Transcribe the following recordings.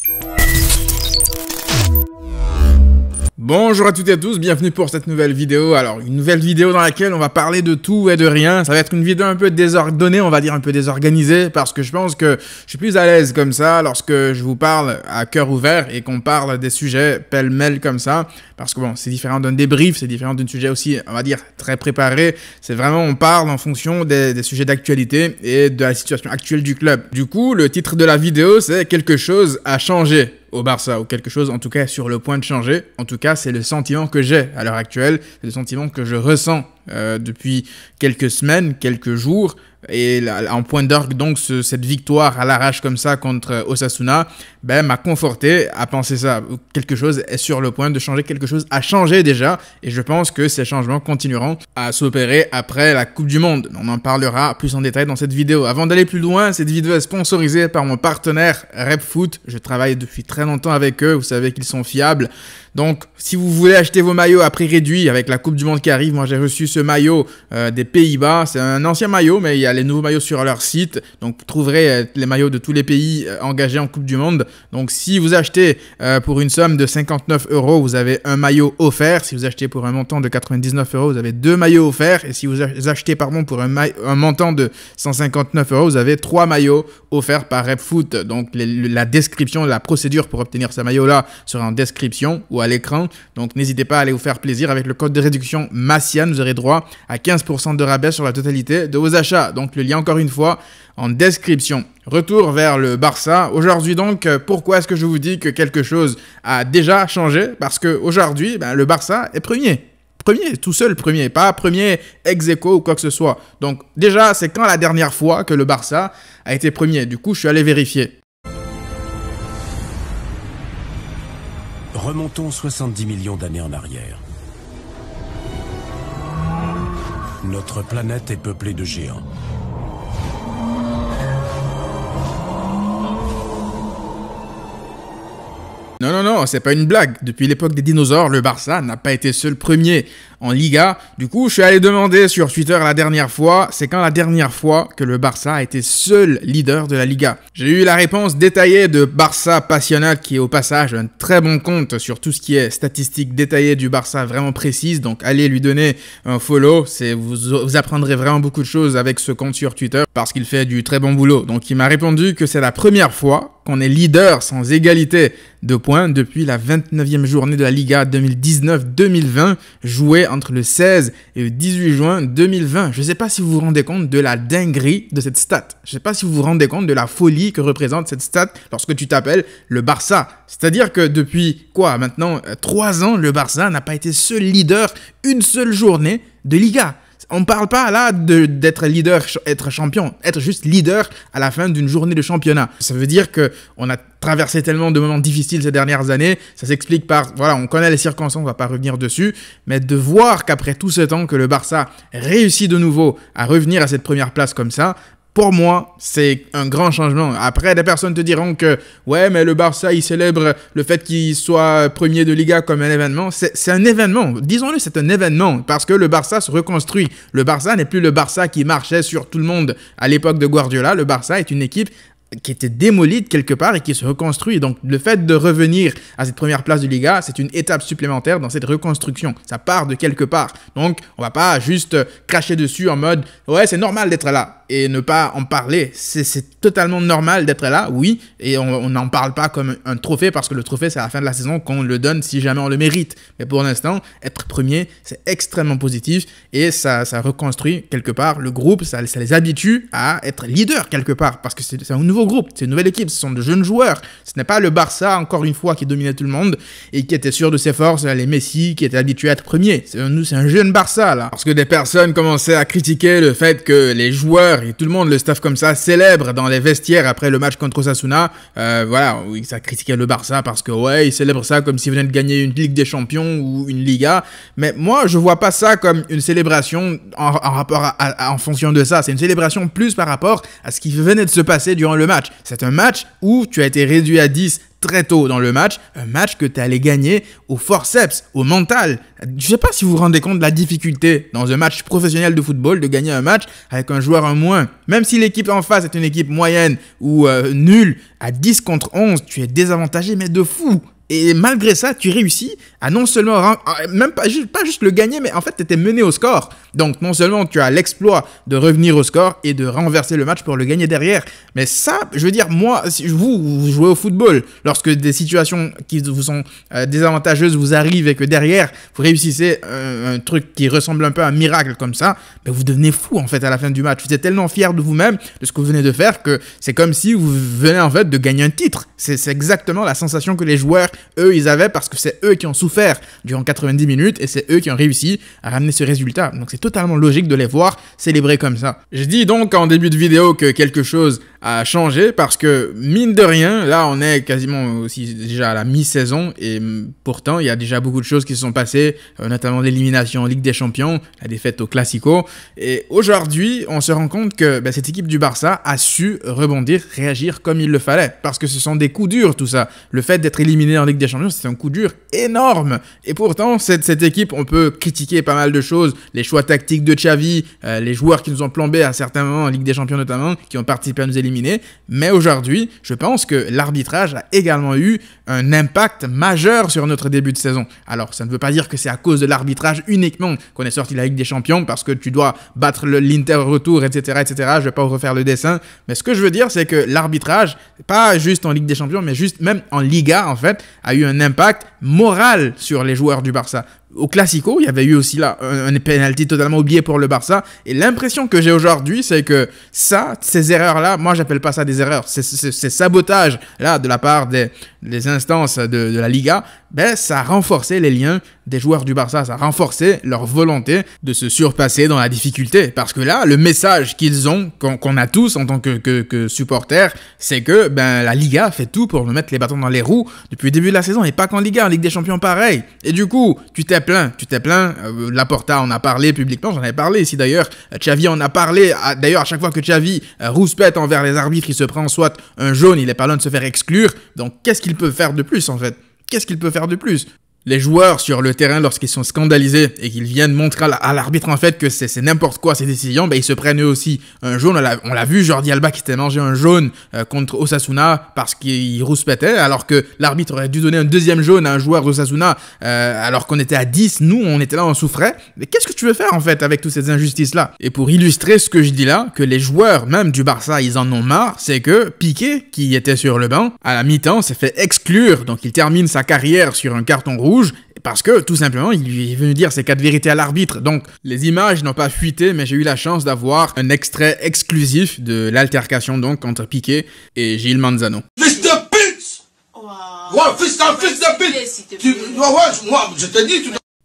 Thank you. Bonjour à toutes et à tous, bienvenue pour cette nouvelle vidéo. Alors, une nouvelle vidéo dans laquelle on va parler de tout et de rien. Ça va être une vidéo un peu désordonnée, on va dire un peu désorganisée, parce que je pense que je suis plus à l'aise comme ça lorsque je vous parle à cœur ouvert et qu'on parle des sujets pêle-mêle comme ça. Parce que bon, c'est différent d'un débrief, c'est différent d'un sujet aussi, on va dire, très préparé. C'est vraiment, on parle en fonction des, des sujets d'actualité et de la situation actuelle du club. Du coup, le titre de la vidéo, c'est Quelque chose a changé au Barça ou quelque chose en tout cas sur le point de changer. En tout cas, c'est le sentiment que j'ai à l'heure actuelle, c'est le sentiment que je ressens euh, depuis quelques semaines, quelques jours. Et en point d'orgue, donc, cette victoire à l'arrache comme ça contre euh, Osasuna ben, m'a conforté à penser ça. Quelque chose est sur le point de changer, quelque chose a changé déjà. Et je pense que ces changements continueront à s'opérer après la Coupe du Monde. On en parlera plus en détail dans cette vidéo. Avant d'aller plus loin, cette vidéo est sponsorisée par mon partenaire RepFoot. Je travaille depuis très longtemps avec eux, vous savez qu'ils sont fiables. Donc, si vous voulez acheter vos maillots à prix réduit avec la Coupe du Monde qui arrive, moi j'ai reçu ce maillot euh, des Pays-Bas. C'est un ancien maillot, mais il y a les nouveaux maillots sur leur site. Donc, vous trouverez euh, les maillots de tous les pays euh, engagés en Coupe du Monde. Donc, si vous achetez pour une somme de 59 euros, vous avez un maillot offert. Si vous achetez pour un montant de 99 euros, vous avez deux maillots offerts. Et si vous achetez pardon, pour un, montant de 159 euros, vous avez trois maillots offerts par RepFoot. Donc, la description, la procédure pour obtenir ce maillot-là sera en description ou l'écran. Donc n'hésitez pas à aller vous faire plaisir avec le code de réduction MASSIAN. Vous aurez droit à 15% de rabais sur la totalité de vos achats. Donc le lien encore une fois en description. Retour vers le Barça. Aujourd'hui donc, pourquoi est-ce que je vous dis que quelque chose a déjà changé Parce qu'aujourd'hui, ben, le Barça est premier premier, tout seul premier, pas premier ex aequo ou quoi que ce soit. Donc déjà, c'est quand la dernière fois que le Barça a été premier Du coup, je suis allé vérifier. Remontons 70 millions d'années en arrière. Notre planète est peuplée de géants. Non, non, non, c'est pas une blague. Depuis l'époque des dinosaures, le Barça n'a pas été seul premier en Liga. Du coup, je suis allé demander sur Twitter la dernière fois, c'est quand la dernière fois que le Barça a été seul leader de la Liga J'ai eu la réponse détaillée de Barça Passional, qui est au passage un très bon compte sur tout ce qui est statistiques détaillées du Barça, vraiment précises. Donc allez lui donner un follow, c'est vous, vous apprendrez vraiment beaucoup de choses avec ce compte sur Twitter, parce qu'il fait du très bon boulot. Donc il m'a répondu que c'est la première fois qu'on est leader sans égalité de points depuis la 29e journée de la Liga 2019-2020 jouée entre le 16 et le 18 juin 2020. Je ne sais pas si vous vous rendez compte de la dinguerie de cette stat. Je ne sais pas si vous vous rendez compte de la folie que représente cette stat lorsque tu t'appelles le Barça. C'est-à-dire que depuis quoi maintenant 3 euh, ans, le Barça n'a pas été seul leader une seule journée de Liga on parle pas là d'être leader, être champion, être juste leader à la fin d'une journée de championnat. Ça veut dire que on a traversé tellement de moments difficiles ces dernières années, ça s'explique par voilà, on connaît les circonstances, on va pas revenir dessus, mais de voir qu'après tout ce temps que le Barça réussit de nouveau à revenir à cette première place comme ça, pour moi, c'est un grand changement. Après, des personnes te diront que, ouais, mais le Barça, il célèbre le fait qu'il soit premier de Liga comme un événement. C'est un événement. Disons-le, c'est un événement parce que le Barça se reconstruit. Le Barça n'est plus le Barça qui marchait sur tout le monde à l'époque de Guardiola. Le Barça est une équipe qui était démolie de quelque part et qui se reconstruit. Donc le fait de revenir à cette première place du Liga, c'est une étape supplémentaire dans cette reconstruction. Ça part de quelque part. Donc on va pas juste cracher dessus en mode ouais c'est normal d'être là et ne pas en parler. C'est totalement normal d'être là, oui, et on n'en parle pas comme un trophée parce que le trophée c'est à la fin de la saison qu'on le donne si jamais on le mérite. Mais pour l'instant, être premier c'est extrêmement positif et ça, ça reconstruit quelque part le groupe, ça, ça les habitue à être leader quelque part parce que c'est un nouveau groupe, c'est une nouvelle équipe, ce sont de jeunes joueurs. Ce n'est pas le Barça, encore une fois, qui dominait tout le monde et qui était sûr de ses forces, les Messi, qui étaient habitués à être nous C'est un, jeune Barça, là. Lorsque des personnes commençaient à critiquer le fait que les joueurs et tout le monde, le staff comme ça, célèbrent dans les vestiaires après le match contre Osasuna. Euh, voilà, oui, ça critiquait le Barça parce que, ouais, ils célèbrent ça comme s'ils venaient de gagner une Ligue des Champions ou une Liga. Mais moi, je vois pas ça comme une célébration en, rapport à, en fonction de ça. C'est une célébration plus par rapport à ce qui venait de se passer durant le match. C'est un match où tu as été réduit à 10 très tôt dans le match, un match que tu allais gagner au forceps, au mental. Je sais pas si vous vous rendez compte de la difficulté dans un match professionnel de football de gagner un match avec un joueur en moins. Même si l'équipe en face est une équipe moyenne ou euh, nulle, à 10 contre 11, tu es désavantagé mais de fou. Et malgré ça, tu réussis à non seulement, même pas, pas juste le gagner, mais en fait, tu étais mené au score. Donc, non seulement tu as l'exploit de revenir au score et de renverser le match pour le gagner derrière, mais ça, je veux dire, moi, si vous, vous jouez au football, lorsque des situations qui vous sont euh, désavantageuses vous arrivent et que derrière, vous réussissez euh, un truc qui ressemble un peu à un miracle comme ça, mais vous devenez fou, en fait, à la fin du match. Vous êtes tellement fier de vous-même, de ce que vous venez de faire, que c'est comme si vous venez, en fait, de gagner un titre. C'est exactement la sensation que les joueurs eux ils avaient parce que c'est eux qui ont souffert durant 90 minutes et c'est eux qui ont réussi à ramener ce résultat. Donc c'est totalement logique de les voir célébrer comme ça. J'ai dit donc en début de vidéo que quelque chose a changé parce que mine de rien, là on est quasiment aussi déjà à la mi-saison et mm, pourtant il y a déjà beaucoup de choses qui se sont passées, euh, notamment l'élimination en Ligue des Champions, la défaite au Classico. Et aujourd'hui, on se rend compte que ben, cette équipe du Barça a su rebondir, réagir comme il le fallait parce que ce sont des coups durs tout ça. Le fait d'être éliminé en Ligue des Champions, c'est un coup dur énorme. Et pourtant, cette, cette équipe, on peut critiquer pas mal de choses, les choix tactiques de Xavi, euh, les joueurs qui nous ont plombés à certains moments en Ligue des Champions notamment, qui ont participé à nous éliminer mais aujourd'hui, je pense que l'arbitrage a également eu un impact majeur sur notre début de saison. Alors, ça ne veut pas dire que c'est à cause de l'arbitrage uniquement qu'on est sorti de la Ligue des Champions parce que tu dois battre l'Inter retour, etc., etc. Je vais pas refaire le dessin. Mais ce que je veux dire, c'est que l'arbitrage, pas juste en Ligue des Champions, mais juste même en Liga, en fait, a eu un impact moral sur les joueurs du Barça au Classico, il y avait eu aussi là un, un penalty totalement oublié pour le Barça. Et l'impression que j'ai aujourd'hui, c'est que ça, ces erreurs-là, moi j'appelle pas ça des erreurs, c'est sabotage là de la part des, les instances de, la Liga, ben, ça renforcé les liens des joueurs du Barça, ça a renforcé leur volonté de se surpasser dans la difficulté. Parce que là, le message qu'ils ont, qu'on a tous en tant que, que, supporters, c'est que ben, la Liga fait tout pour nous mettre les bâtons dans les roues depuis le début de la saison, et pas qu'en Liga, en Ligue des Champions pareil. Et du coup, tu t'es plaint, tu t'es plaint, La euh, Laporta en a parlé publiquement, j'en avais parlé ici d'ailleurs, euh, Xavi en a parlé, d'ailleurs à chaque fois que Xavi euh, rouspète envers les arbitres, il se prend soit un jaune, il est pas loin de se faire exclure, donc qu'est-ce qu'il peut faire de plus en fait Qu'est-ce qu'il peut faire de plus les joueurs sur le terrain lorsqu'ils sont scandalisés et qu'ils viennent montrer à l'arbitre en fait que c'est n'importe quoi ces décisions, ben ils se prennent eux aussi un jaune. On l'a vu, Jordi Alba qui s'était mangé un jaune euh, contre Osasuna parce qu'il rouspétait, alors que l'arbitre aurait dû donner un deuxième jaune à un joueur d'Osasuna euh, alors qu'on était à 10, nous on était là, on souffrait. Mais qu'est-ce que tu veux faire en fait avec toutes ces injustices là Et pour illustrer ce que je dis là, que les joueurs même du Barça ils en ont marre, c'est que Piqué qui était sur le banc à la mi-temps s'est fait exclure, donc il termine sa carrière sur un carton rouge parce que tout simplement, il lui est venu dire ses quatre vérités à l'arbitre. Donc, les images n'ont pas fuité, mais j'ai eu la chance d'avoir un extrait exclusif de l'altercation donc entre Piqué et Gilles Manzano.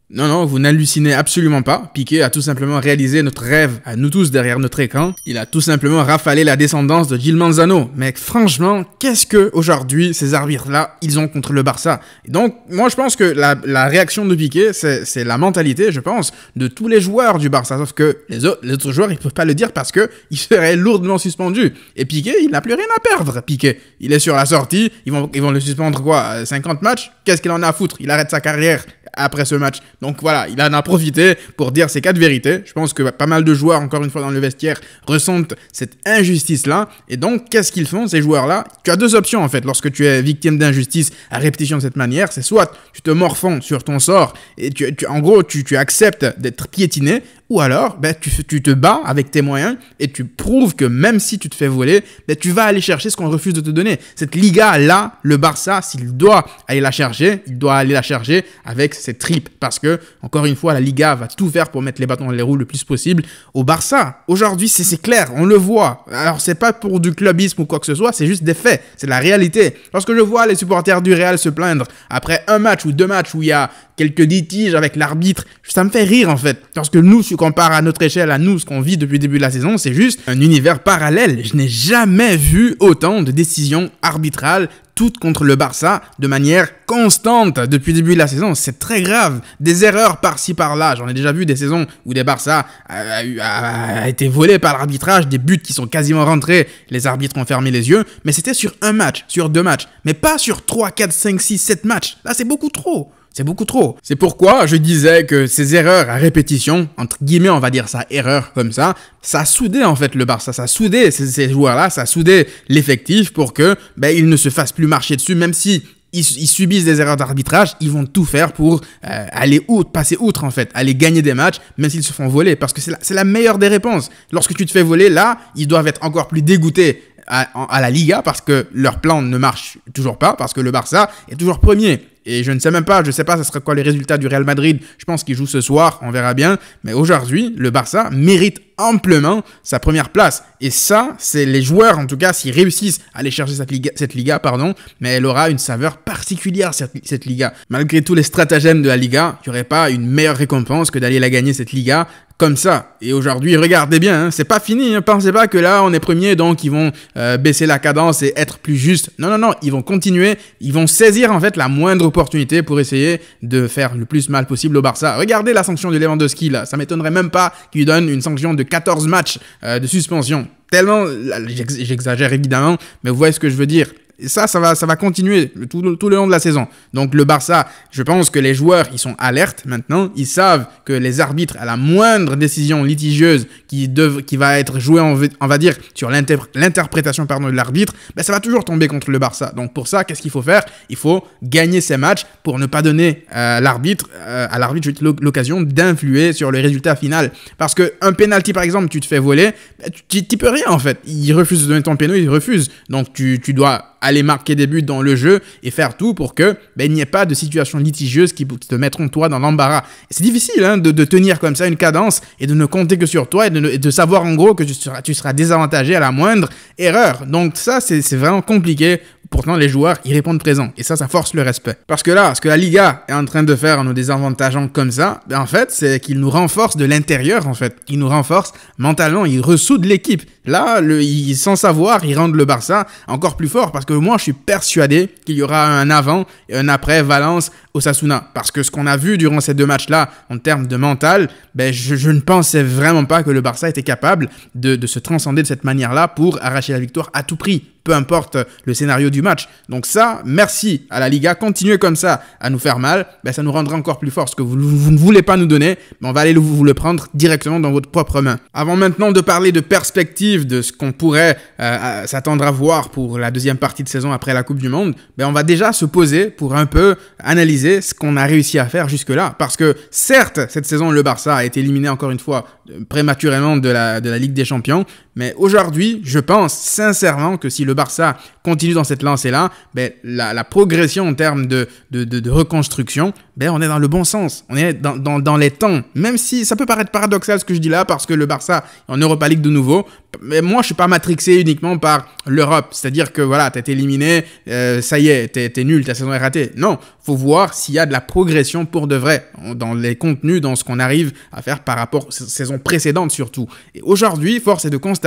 Non, non, vous n'hallucinez absolument pas. Piquet a tout simplement réalisé notre rêve à nous tous derrière notre écran. Il a tout simplement rafalé la descendance de Gil Manzano. Mais franchement, qu'est-ce que aujourd'hui ces arbitres-là, ils ont contre le Barça Donc, moi, je pense que la, la réaction de Piqué, c'est la mentalité, je pense, de tous les joueurs du Barça. Sauf que les, autres, les joueurs, ils peuvent pas le dire parce que ils seraient lourdement suspendus. Et Piqué, il n'a plus rien à perdre. Piquet, il est sur la sortie. Ils vont, ils vont le suspendre quoi 50 euh, matchs Qu'est-ce qu'il en a à foutre Il arrête sa carrière après ce match. Donc voilà, il en a profité pour dire ces quatre vérités. Je pense que pas mal de joueurs, encore une fois dans le vestiaire, ressentent cette injustice-là. Et donc, qu'est-ce qu'ils font, ces joueurs-là Tu as deux options, en fait, lorsque tu es victime d'injustice à répétition de cette manière. C'est soit tu te morfonds sur ton sort et tu, en gros, tu acceptes d'être piétiné, ou alors, ben, tu, tu, te bats avec tes moyens et tu prouves que même si tu te fais voler, ben, tu vas aller chercher ce qu'on refuse de te donner. Cette Liga-là, le Barça, s'il doit aller la chercher, il doit aller la chercher avec ses tripes. Parce que, encore une fois, la Liga va tout faire pour mettre les bâtons dans les roues le plus possible au Barça. Aujourd'hui, c'est clair, on le voit. Alors, c'est pas pour du clubisme ou quoi que ce soit, c'est juste des faits, c'est la réalité. Lorsque je vois les supporters du Real se plaindre après un match ou deux matchs où il y a quelques litiges avec l'arbitre, ça me fait rire en fait. Lorsque nous, Comparé à notre échelle, à nous, ce qu'on vit depuis le début de la saison, c'est juste un univers parallèle. Je n'ai jamais vu autant de décisions arbitrales toutes contre le Barça de manière constante depuis le début de la saison. C'est très grave. Des erreurs par-ci par-là. J'en ai déjà vu des saisons où des Barça a, été volé par l'arbitrage, des buts qui sont quasiment rentrés. Les arbitres ont fermé les yeux, mais c'était sur un match, sur deux matchs, mais pas sur trois, 4, 5, 6, 7 matchs. Là, c'est beaucoup trop. C'est beaucoup trop. C'est pourquoi je disais que ces erreurs à répétition, entre guillemets, on va dire ça, erreur comme ça, ça soudait en fait le Barça, ça soudait soudé ces joueurs-là, ça soudait l'effectif pour que ben, ils ne se fassent plus marcher dessus, même si ils, subissent des erreurs d'arbitrage, ils vont tout faire pour euh, aller outre, passer outre en fait, aller gagner des matchs, même s'ils se font voler, parce que c'est la, meilleure des réponses. Lorsque tu te fais voler, là, ils doivent être encore plus dégoûtés à la Liga parce que leur plan ne marche toujours pas, parce que le Barça est toujours premier. Et je ne sais même pas, je ne sais pas ce sera quoi les résultats du Real Madrid. Je pense qu'il joue ce soir, on verra bien. Mais aujourd'hui, le Barça mérite amplement sa première place. Et ça, c'est les joueurs, en tout cas, s'ils réussissent à aller chercher cette Liga, cette Liga, pardon, mais elle aura une saveur particulière, cette, Liga. Malgré tous les stratagèmes de la Liga, il n'y aurait pas une meilleure récompense que d'aller la gagner, cette Liga, comme ça. Et aujourd'hui, regardez bien, ce hein, c'est pas fini. Ne hein. pensez pas que là, on est premier, donc ils vont euh, baisser la cadence et être plus juste. Non, non, non, ils vont continuer. Ils vont saisir, en fait, la moindre opportunité pour essayer de faire le plus mal possible au Barça. Regardez la sanction de Lewandowski là, ça m'étonnerait même pas qu'il donne une sanction de 14 matchs euh, de suspension. Tellement, j'exagère évidemment, mais vous voyez ce que je veux dire. Et ça, ça va, ça va continuer tout, tout, le long de la saison. Donc le Barça, je pense que les joueurs, ils sont alertes maintenant. Ils savent que les arbitres, à la moindre décision litigieuse qui, dev, qui va être jouée, on, on va dire, sur l'interprétation de l'arbitre, ben, ça va toujours tomber contre le Barça. Donc pour ça, qu'est-ce qu'il faut faire Il faut gagner ces matchs pour ne pas donner euh, l'arbitre, euh, à l'arbitre l'occasion d'influer sur le résultat final. Parce qu'un penalty, par exemple, tu te fais voler, ben, tu n'y peux rien en fait. Il refuse de donner ton pénalty, il refuse. Donc tu, tu dois aller marquer des buts dans le jeu et faire tout pour que ben, il n'y ait pas de situation litigieuse qui, te mettront toi dans l'embarras. C'est difficile hein, de, tenir comme ça une cadence et de ne compter que sur toi et de, savoir en gros que tu seras désavantagé à la moindre erreur. Donc ça, c'est vraiment compliqué pourtant les joueurs y répondent présent. Et ça, ça force le respect. Parce que là, ce que la Liga est en train de faire en nous désavantageant comme ça, ben, en fait, c'est qu'il nous renforce de l'intérieur, en fait. Il nous renforce mentalement, il ressoudent l'équipe. Là, le, sans savoir, ils rendent le Barça encore plus fort parce que moi, je suis persuadé qu'il y aura un avant et un après Valence, Osasuna. Parce que ce qu'on a vu durant ces deux matchs-là, en termes de mental, ben, je, ne pensais vraiment pas que le Barça était capable de, se transcender de cette manière-là pour arracher la victoire à tout prix peu importe le scénario du match. Donc ça, merci à la Liga, continuez comme ça à nous faire mal, ben ça nous rendra encore plus fort. Ce que vous, ne voulez pas nous donner, ben, on va aller vous le prendre directement dans votre propre main. Avant maintenant de parler de perspective, de ce qu'on pourrait euh, s'attendre à voir pour la deuxième partie de saison après la Coupe du Monde, ben on va déjà se poser pour un peu analyser ce qu'on a réussi à faire jusque-là. Parce que certes, cette saison, le Barça a été éliminé encore une fois euh, prématurément de la, de la Ligue des Champions, mais aujourd'hui, je pense sincèrement que si le Barça continue dans cette lancée-là, ben, la, progression en termes de, de, reconstruction, ben, on est dans le bon sens. On est dans, dans, dans, les temps. Même si ça peut paraître paradoxal ce que je dis là, parce que le Barça en Europa League de nouveau, mais moi, je suis pas matrixé uniquement par l'Europe. C'est-à-dire que voilà, es éliminé, euh, ça y est, tu es nul, ta saison est ratée. Non, faut voir s'il y a de la progression pour de vrai dans les contenus, dans ce qu'on arrive à faire par rapport aux saisons précédentes surtout. Et aujourd'hui, force est de constater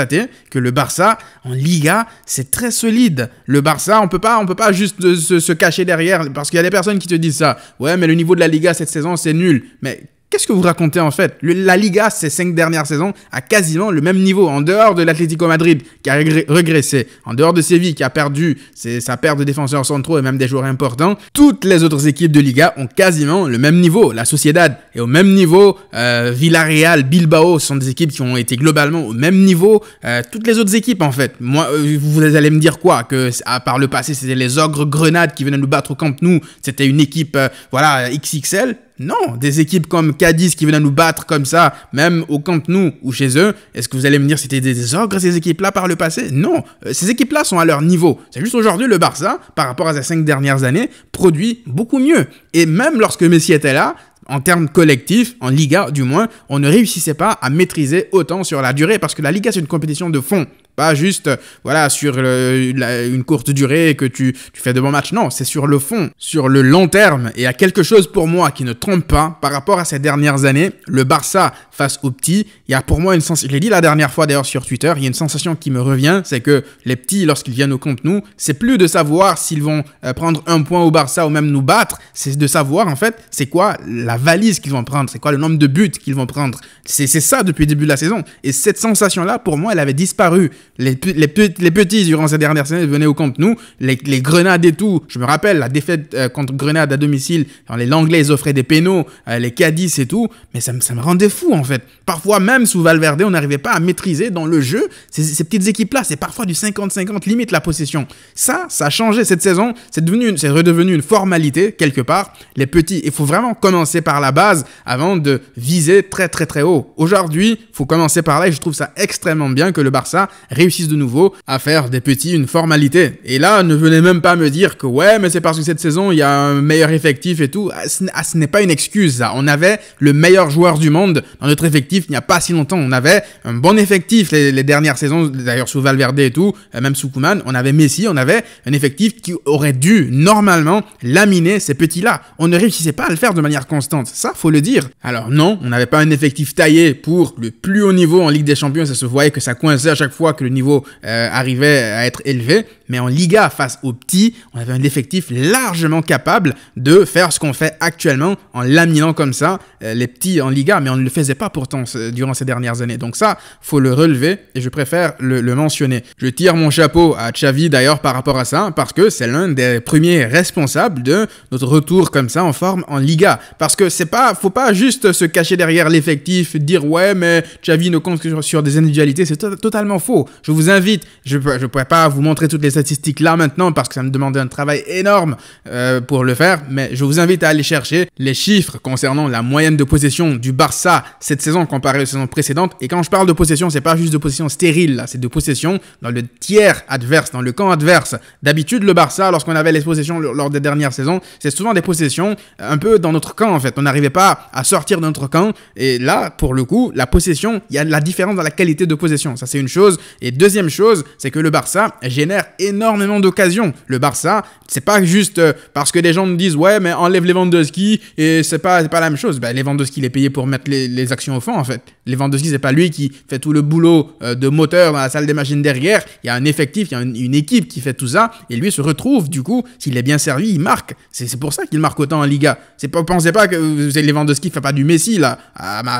que le Barça en Liga, c'est très solide. Le Barça, on peut pas, on peut pas juste euh, se, se cacher derrière parce qu'il y a des personnes qui te disent ça. Ouais, mais le niveau de la Liga cette saison, c'est nul. Mais Qu'est-ce que vous racontez en fait le, La Liga, ces cinq dernières saisons, a quasiment le même niveau. En dehors de l'Atlético Madrid qui a régressé, en dehors de Séville qui a perdu ses, sa paire de défenseurs centraux et même des joueurs importants, toutes les autres équipes de Liga ont quasiment le même niveau. La Sociedad est au même niveau, euh, Villarreal, Bilbao sont des équipes qui ont été globalement au même niveau. Euh, toutes les autres équipes en fait. Moi, euh, vous allez me dire quoi Que à part le passé, c'était les ogres Grenades qui venaient nous battre au Camp Nou. C'était une équipe, voilà, XXL. Non, des équipes comme Cadiz qui venaient nous battre comme ça, même au Camp nous ou chez eux, est-ce que vous allez me dire c'était des ogres ces équipes-là par le passé Non, euh, ces équipes-là sont à leur niveau. C'est juste aujourd'hui le Barça, par rapport à ses cinq dernières années, produit beaucoup mieux. Et même lorsque Messi était là, en termes collectifs, en Liga du moins, on ne réussissait pas à maîtriser autant sur la durée parce que la Liga c'est une compétition de fond pas juste euh, voilà sur une courte durée que tu, tu fais de bons matchs. Non, c'est sur le fond, sur le long terme. Et il y a quelque chose pour moi qui ne trompe pas par rapport à ces dernières années. Le Barça face aux petits, il y a pour moi une sensation. Je l'ai dit la dernière fois d'ailleurs sur Twitter, il y a une sensation qui me revient, c'est que les petits, lorsqu'ils viennent au compte nous, c'est plus de savoir s'ils vont euh, prendre un point au Barça ou même nous battre, c'est de savoir en fait c'est quoi la valise qu'ils vont prendre, c'est quoi le nombre de buts qu'ils vont prendre. C'est ça depuis le début de la saison. Et cette sensation-là, pour moi, elle avait disparu. Les, petits, durant ces dernières semaines, venaient au compte. Nous, Les, Grenades et tout. Je me rappelle la défaite euh, contre Grenade à domicile. quand les Langlais, offraient des pénaux. Euh, les Cadis et tout. Mais ça, me rendait fou, en fait. Parfois, même sous Valverde, on n'arrivait pas à maîtriser dans le jeu ces, petites équipes-là. C'est parfois du 50-50, limite la possession. Ça, ça a changé cette saison. C'est devenu, c'est redevenu une formalité, quelque part. Les petits, il faut vraiment commencer par la base avant de viser très, très, très haut. Aujourd'hui, il faut commencer par là et je trouve ça extrêmement bien que le Barça réussissent de nouveau à faire des petits une formalité. Et là, ne venez même pas me dire que ouais, mais c'est parce que cette saison, il y a un meilleur effectif et tout. Ah, ah, ce n'est pas une excuse. Ça. On avait le meilleur joueur du monde dans notre effectif il n'y a pas si longtemps. On avait un bon effectif les, dernières saisons, d'ailleurs sous Valverde et tout, euh, même sous Kuman. On avait Messi, on avait un effectif qui aurait dû normalement laminer ces petits-là. On ne réussissait pas à le faire de manière constante. Ça, faut le dire. Alors non, on n'avait pas un effectif taillé pour le plus haut niveau en Ligue des Champions. Ça se voyait que ça coinçait à chaque fois que le niveau euh, arrivait à être élevé, mais en Liga face aux petits, on avait un effectif largement capable de faire ce qu'on fait actuellement en laminant comme ça euh, les petits en Liga, mais on ne le faisait pas pourtant durant ces dernières années. Donc ça, faut le relever et je préfère le, mentionner. Je tire mon chapeau à Xavi d'ailleurs par rapport à ça, parce que c'est l'un des premiers responsables de notre retour comme ça en forme en Liga. Parce que c'est pas, faut pas juste se cacher derrière l'effectif, dire ouais mais Xavi ne compte que sur, des individualités, c'est totalement faux. Je vous invite, je ne pourrais pas vous montrer toutes les statistiques là maintenant parce que ça me demandait un travail énorme euh, pour le faire, mais je vous invite à aller chercher les chiffres concernant la moyenne de possession du Barça cette saison comparée aux saisons précédentes. Et quand je parle de possession, c'est pas juste de possession stérile, c'est de possession dans le tiers adverse, dans le camp adverse. D'habitude, le Barça, lorsqu'on avait les possessions lors des dernières saisons, c'est souvent des possessions un peu dans notre camp en fait. On n'arrivait pas à sortir de notre camp. Et là, pour le coup, la possession, il y a la différence dans la qualité de possession. Ça, c'est une chose. Et deuxième chose, c'est que le Barça génère énormément énormément d'occasions. Le Barça, c'est pas juste euh, parce que des gens nous disent ouais, mais enlève Lewandowski et c'est pas, pas la même chose. Ben, Lewandowski, il est payé pour mettre les, actions au fond en fait. Lewandowski, c'est pas lui qui fait tout le boulot euh, de moteur dans la salle des machines derrière. Il y a un effectif, il y a une, équipe qui fait tout ça et lui se retrouve du coup, s'il est bien servi, il marque. C'est pour ça qu'il marque autant en Liga. C'est pas, pensez pas que Lewandowski fait pas du Messi là. À ah, ma,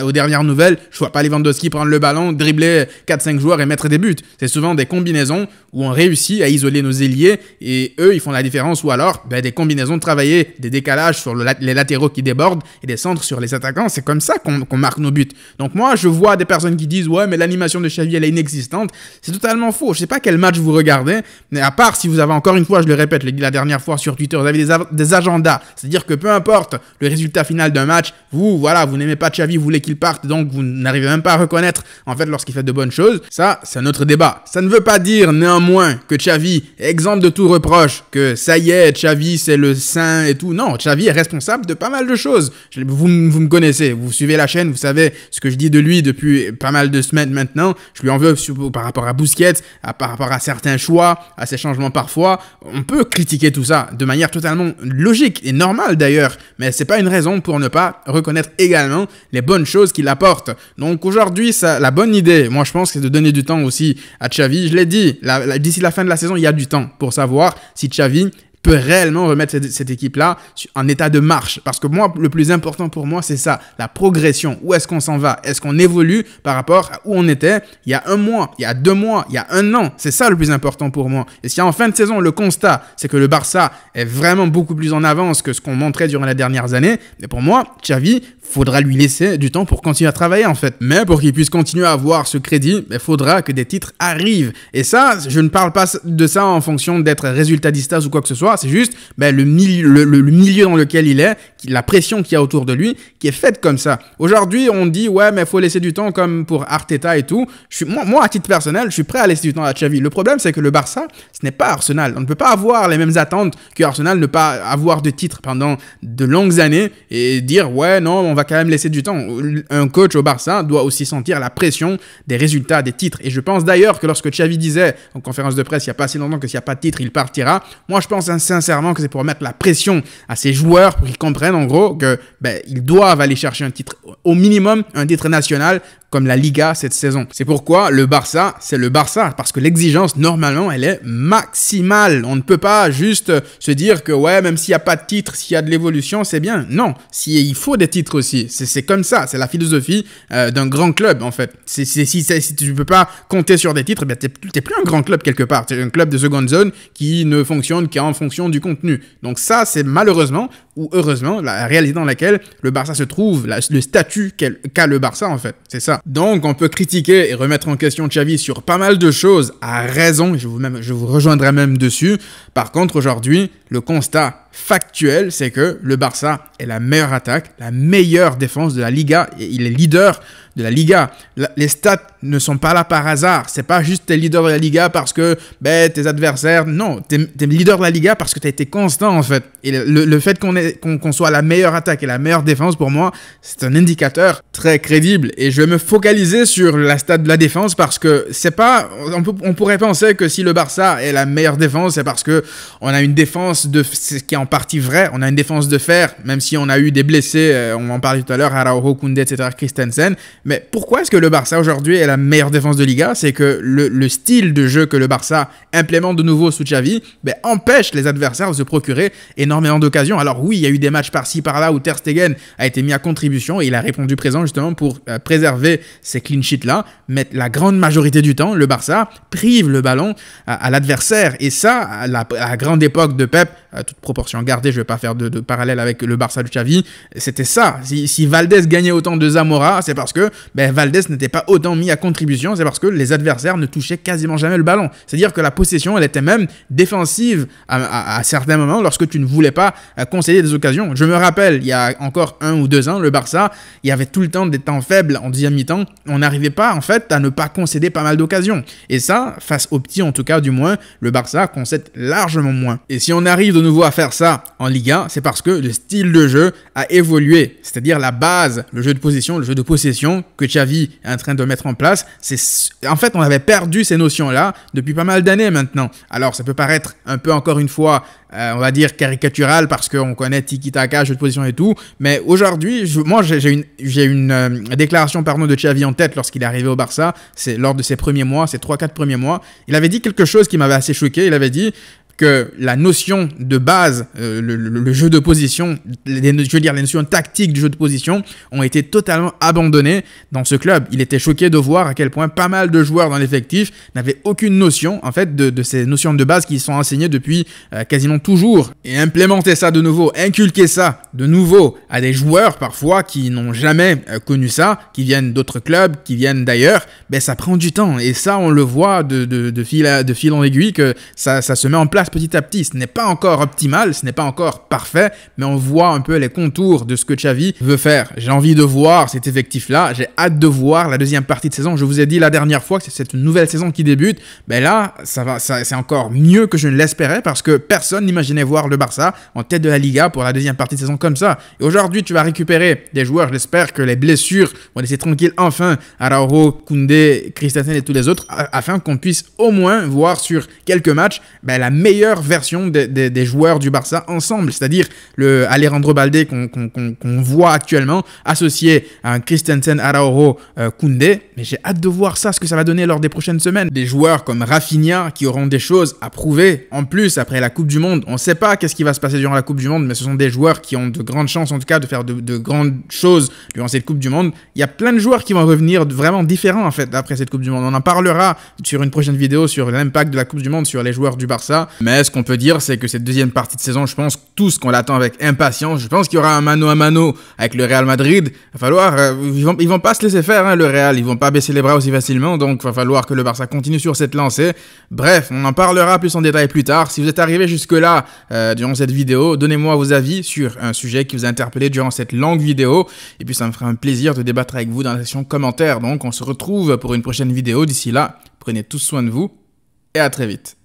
bah, aux dernières nouvelles, je vois pas Lewandowski prendre le ballon, dribbler 4-5 joueurs et mettre des buts. C'est souvent des combinaisons où on réussit à isoler nos ailiers et eux, ils font la différence. Ou alors, ben, des combinaisons de travailler, des décalages sur les latéraux qui débordent et des centres sur les attaquants. C'est comme ça qu'on marque nos buts. Donc moi, je vois des personnes qui disent ouais, mais l'animation de Xavi elle est inexistante. C'est totalement faux. Je sais pas quel match vous regardez, mais à part si vous avez encore une fois, je le répète, je l'ai dit la dernière fois sur Twitter, vous avez des, des agendas. C'est-à-dire que peu importe le résultat final d'un match, vous voilà, vous n'aimez pas Xavi, vous voulez qu'il parte, donc vous n'arrivez même pas à reconnaître en fait lorsqu'il fait de bonnes choses. Ça, c'est un autre débat. Ça ne veut pas dire néanmoins que Xavi exemple de tout reproche, que ça y est, Xavi c'est le saint et tout. Non, Xavi est responsable de pas mal de choses. vous, vous, me connaissez, vous suivez la chaîne, vous savez ce que je dis de lui depuis pas mal de semaines maintenant. Je lui en veux par rapport à Bousquet, à, par rapport à certains choix, à ses changements parfois. On peut critiquer tout ça de manière totalement logique et normale d'ailleurs, mais c'est pas une raison pour ne pas reconnaître également les bonnes choses qu'il apporte. Donc aujourd'hui, la bonne idée, moi je pense, c'est de donner du temps aussi à Xavi. Je l'ai dit, d'ici la la fin de la saison, il y a du temps pour savoir si Xavi peut réellement remettre cette, équipe-là en état de marche. Parce que moi, le plus important pour moi, c'est ça, la progression. Où est-ce qu'on s'en va Est-ce qu'on évolue par rapport à où on était il y a un mois, il y a deux mois, il y a un an C'est ça le plus important pour moi. Et si en fin de saison, le constat, c'est que le Barça est vraiment beaucoup plus en avance que ce qu'on montrait durant les dernières années, mais pour moi, Xavi, faudra lui laisser du temps pour continuer à travailler en fait. Mais pour qu'il puisse continuer à avoir ce crédit, il faudra que des titres arrivent. Et ça, je ne parle pas de ça en fonction d'être résultat distance ou quoi que ce soit, c'est juste ben, le, milieu, le, milieu dans lequel il est, la pression qu'il y a autour de lui, qui est faite comme ça. Aujourd'hui, on dit ouais, mais il faut laisser du temps comme pour Arteta et tout. Je suis, moi, à titre personnel, je suis prêt à laisser du temps à Xavi. Le problème, c'est que le Barça, ce n'est pas Arsenal. On ne peut pas avoir les mêmes attentes que Arsenal, ne pas avoir de titres pendant de longues années et dire ouais, non, on va quand même laisser du temps. Un coach au Barça doit aussi sentir la pression des résultats, des titres. Et je pense d'ailleurs que lorsque Xavi disait en conférence de presse il n'y a pas assez longtemps que s'il n'y a pas de titre, il partira, moi je pense sincèrement que c'est pour mettre la pression à ses joueurs pour qu'ils comprennent en gros que ben, ils doivent aller chercher un titre, au minimum un titre national comme la Liga cette saison. C'est pourquoi le Barça, c'est le Barça, parce que l'exigence, normalement, elle est maximale. On ne peut pas juste se dire que, ouais, même s'il n'y a pas de titre, s'il y a de l'évolution, c'est bien. Non, si, il faut des titres aussi. C'est comme ça, c'est la philosophie euh, d'un grand club en fait. si, tu ne peux pas compter sur des titres, eh tu n'es plus un grand club quelque part. Tu un club de seconde zone qui ne fonctionne qu'en fonction du contenu. Donc ça, c'est malheureusement ou heureusement la réalité dans laquelle le Barça se trouve, le statut qu'a le Barça en fait. C'est ça. Donc on peut critiquer et remettre en question Xavi sur pas mal de choses, à raison, je vous, je vous rejoindrai même dessus. Par contre aujourd'hui, le constat factuel, c'est que le Barça est la meilleure attaque, la meilleure défense de la Liga. Et il est leader de la Liga. les stats ne sont pas là par hasard. C'est pas juste t'es leader de la Liga parce que ben, tes adversaires. Non, t'es es leader de la Liga parce que t'as été constant en fait. Et le, fait qu'on soit la meilleure attaque et la meilleure défense pour moi, c'est un indicateur très crédible. Et je vais me focaliser sur la stat de la défense parce que c'est pas. On, pourrait penser que si le Barça est la meilleure défense, c'est parce que on a une défense de ce qui est en partie vrai. On a une défense de fer, même si on a eu des blessés. Euh, on en parlait tout à l'heure, Araujo, Koundé, etc., Christensen. Mais pourquoi est-ce que le Barça aujourd'hui est la meilleure défense de Liga C'est que le, style de jeu que le Barça implémente de nouveau sous Xavi ben, empêche les adversaires de se procurer énormément d'occasions. Alors oui, il y a eu des matchs par-ci par-là où Ter Stegen a été mis à contribution et il a répondu présent justement pour euh, préserver ces clean sheets là. Mais la grande majorité du temps, le Barça prive le ballon à, l'adversaire et ça, à la grande époque de Pep, à toute proportion gardée, je ne vais pas faire de, parallèle avec le Barça de Xavi, c'était ça. Si, Valdez gagnait autant de Zamora, c'est parce que ben, Valdez n'était pas autant mis à contribution, c'est parce que les adversaires ne touchaient quasiment jamais le ballon. C'est-à-dire que la possession, elle était même défensive à, certains moments lorsque tu ne voulais pas euh, concéder des occasions. Je me rappelle, il y a encore un ou deux ans, le Barça, il y avait tout le temps des temps faibles en deuxième mi-temps. On n'arrivait pas, en fait, à ne pas concéder pas mal d'occasions. Et ça, face aux petits, en tout cas, du moins, le Barça concède largement moins. Et si on arrive dans nouveau à faire ça en Ligue 1, c'est parce que le style de jeu a évolué, c'est-à-dire la base, le jeu de position, le jeu de possession que Xavi est en train de mettre en place. C'est en fait on avait perdu ces notions-là depuis pas mal d'années maintenant. Alors ça peut paraître un peu encore une fois, euh, on va dire caricatural parce qu'on connaît tiki taka, jeu de position et tout, mais aujourd'hui, moi j'ai une, une euh, déclaration de Xavi en tête lorsqu'il est arrivé au Barça, c'est lors de ses premiers mois, ses 3-4 premiers mois, il avait dit quelque chose qui m'avait assez choqué. Il avait dit que la notion de base, euh, le, jeu de position, je veux dire les notions tactiques du jeu de position ont été totalement abandonnées dans ce club. Il était choqué de voir à quel point pas mal de joueurs dans l'effectif n'avaient aucune notion en fait de, ces notions de base qui sont enseignées depuis euh, quasiment toujours. Et implémenter ça de nouveau, inculquer ça de nouveau à des joueurs parfois qui n'ont jamais euh, connu ça, qui viennent d'autres clubs, qui viennent d'ailleurs, ben ça prend du temps. Et ça on le voit de, de fil, en aiguille que ça se met en place petit à petit. Ce n'est pas encore optimal, ce n'est pas encore parfait, mais on voit un peu les contours de ce que Xavi veut faire. J'ai envie de voir cet effectif-là, j'ai hâte de voir la deuxième partie de saison. Je vous ai dit la dernière fois que c'est une nouvelle saison qui débute, mais là, ça va, c'est encore mieux que je ne l'espérais parce que personne n'imaginait voir le Barça en tête de la Liga pour la deuxième partie de saison comme ça. Et aujourd'hui, tu vas récupérer des joueurs, j'espère que les blessures vont laisser tranquille enfin Araujo, Koundé, Christensen et tous les autres afin qu'on puisse au moins voir sur quelques matchs ben, la meilleure version des, joueurs du Barça ensemble, c'est-à-dire le Alejandro Balde qu'on voit actuellement associé à un Christensen, Araujo, euh, Koundé. Mais j'ai hâte de voir ça, ce que ça va donner lors des prochaines semaines. Des joueurs comme Rafinha qui auront des choses à prouver. En plus, après la Coupe du Monde, on ne sait pas qu'est-ce qui va se passer durant la Coupe du Monde, mais ce sont des joueurs qui ont de grandes chances en tout cas de faire de, de grandes choses durant cette Coupe du Monde. Il y a plein de joueurs qui vont revenir vraiment différents en fait après cette Coupe du Monde. On en parlera sur une prochaine vidéo sur l'impact de la Coupe du Monde sur les joueurs du Barça. Mais ce qu'on peut dire, c'est que cette deuxième partie de saison, je pense tous qu'on l'attend avec impatience. Je pense qu'il y aura un mano à mano avec le Real Madrid. Il va falloir, euh, ils vont, vont pas se laisser faire, hein, le Real. Ils vont pas baisser les bras aussi facilement. Donc, il va falloir que le Barça continue sur cette lancée. Bref, on en parlera plus en détail plus tard. Si vous êtes arrivé jusque là euh, durant cette vidéo, donnez-moi vos avis sur un sujet qui vous a interpellé durant cette longue vidéo. Et puis, ça me fera un plaisir de débattre avec vous dans la section commentaires. Donc, on se retrouve pour une prochaine vidéo. D'ici là, prenez tous soin de vous et à très vite.